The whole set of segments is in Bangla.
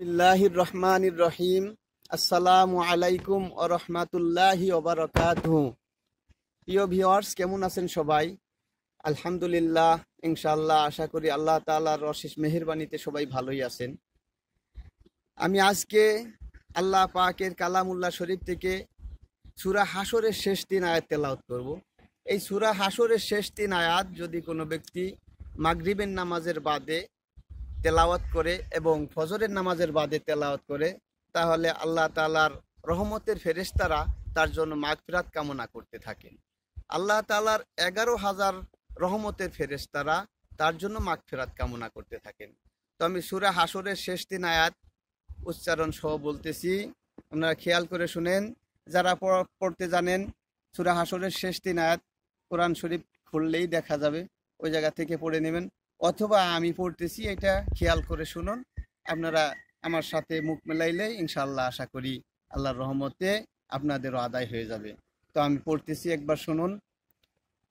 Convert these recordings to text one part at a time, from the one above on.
বিসমিল্লাহির রহমানির রহিম আসসালামু আলাইকুম ও রহমাতুল্লাহি ওবরকাতহু প্রিয় ভিওয়ার্স কেমন আছেন সবাই আলহামদুলিল্লাহ ইনশাআল্লাহ আশা করি আল্লাহ তাআলার অশেষ মেহেরবানিতে সবাই ভালোই আছেন আমি আজকে আল্লাহ পাকের কালামুল্লাহ শরীফ থেকে সূরা হাসরের শেষ দিন আয়াত তেলাওয়াত করব এই সূরা হাসরের শেষ দিন আয়াত যদি কোনো ব্যক্তি মাগরিবের নামাজের বাদে তেলাওয়াত করে এবং ফজরের নামাজের বাদে তেলাওয়াত করে তাহলে আল্লাহ তালার রহমতের ফেরেস্তারা তার জন্য মাগফিরাত কামনা করতে থাকেন আল্লাহ তালার এগারো হাজার রহমতের ফেরেস্তারা তার জন্য মাগফিরাত কামনা করতে থাকেন তো আমি সুরা হাসরের শেষ দিন আয়াত উচ্চারণ সহ বলতেছি আপনারা খেয়াল করে শুনেন যারা পড়তে জানেন সুরা হাসরের শেষ দিন আয়াত কোরআন শরীফ খুললেই দেখা যাবে ওই জায়গা থেকে পড়ে নেবেন অথবা আমি পড়তেছি এটা খেয়াল করে শুনুন আপনারা আমার সাথে মুখ মেলাইলে ইনশাল্লাহ আশা করি আল্লাহর রহমতে আপনাদেরও আদায় হয়ে যাবে তো আমি পড়তেছি একবার শুনুন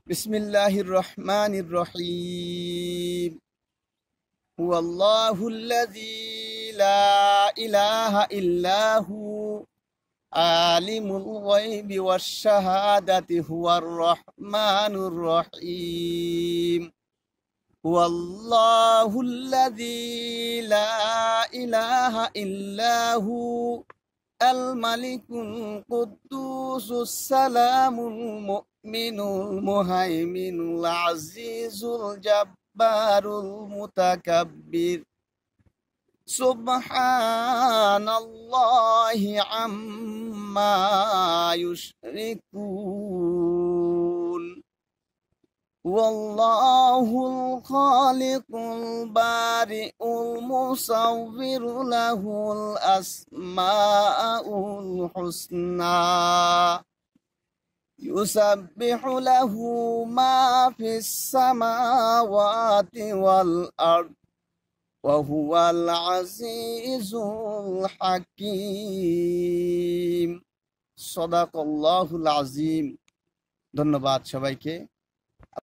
বিসমিল্লাহির রহমানির রহিম هو الله الذي لا إله إلا هو عالم والله الذي لا إله إلا هو الملك القدوس السلام المؤمن المهيمن العزيز الجبار المتكبر سبحان الله عما يشركون والله الخالق البارئ المصور له الأسماء الحسنى يسبح له ما في السماوات والأرض وهو العزيز الحكيم صدق الله العظيم ধন্যবাদ সবাইকে